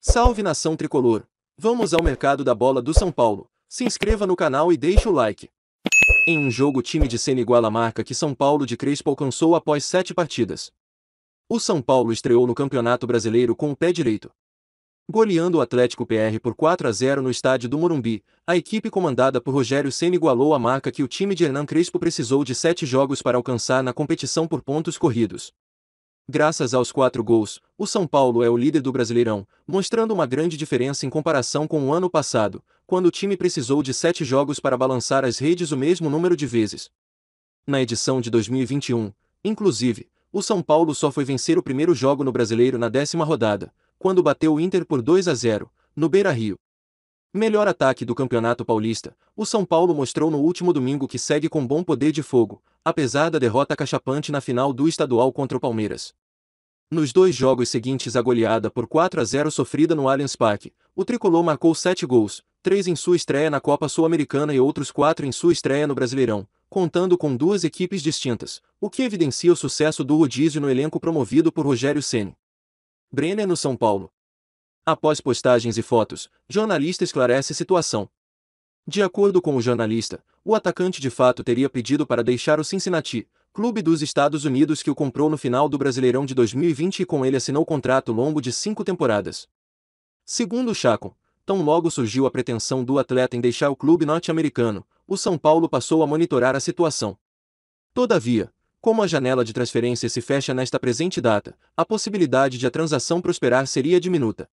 Salve nação tricolor! Vamos ao mercado da bola do São Paulo. Se inscreva no canal e deixe o like. Em um jogo time de cena igual a marca que São Paulo de Crespo alcançou após sete partidas. O São Paulo estreou no Campeonato Brasileiro com o pé direito. Goleando o Atlético PR por 4 a 0 no estádio do Morumbi, a equipe comandada por Rogério Senna igualou a marca que o time de Hernan Crespo precisou de sete jogos para alcançar na competição por pontos corridos. Graças aos quatro gols, o São Paulo é o líder do Brasileirão, mostrando uma grande diferença em comparação com o ano passado, quando o time precisou de sete jogos para balançar as redes o mesmo número de vezes. Na edição de 2021, inclusive, o São Paulo só foi vencer o primeiro jogo no Brasileiro na décima rodada, quando bateu o Inter por 2 a 0, no Beira-Rio. Melhor ataque do Campeonato Paulista, o São Paulo mostrou no último domingo que segue com bom poder de fogo, apesar da derrota cachapante na final do estadual contra o Palmeiras. Nos dois jogos seguintes a goleada por 4 a 0 sofrida no Allianz Parque, o tricolor marcou sete gols, três em sua estreia na Copa Sul-Americana e outros quatro em sua estreia no Brasileirão, contando com duas equipes distintas, o que evidencia o sucesso do rodízio no elenco promovido por Rogério Ceni. Brenner no São Paulo, Após postagens e fotos, jornalista esclarece situação. De acordo com o jornalista, o atacante de fato teria pedido para deixar o Cincinnati, clube dos Estados Unidos que o comprou no final do Brasileirão de 2020 e com ele assinou contrato longo de cinco temporadas. Segundo Chaco, tão logo surgiu a pretensão do atleta em deixar o clube norte-americano, o São Paulo passou a monitorar a situação. Todavia, como a janela de transferência se fecha nesta presente data, a possibilidade de a transação prosperar seria diminuta.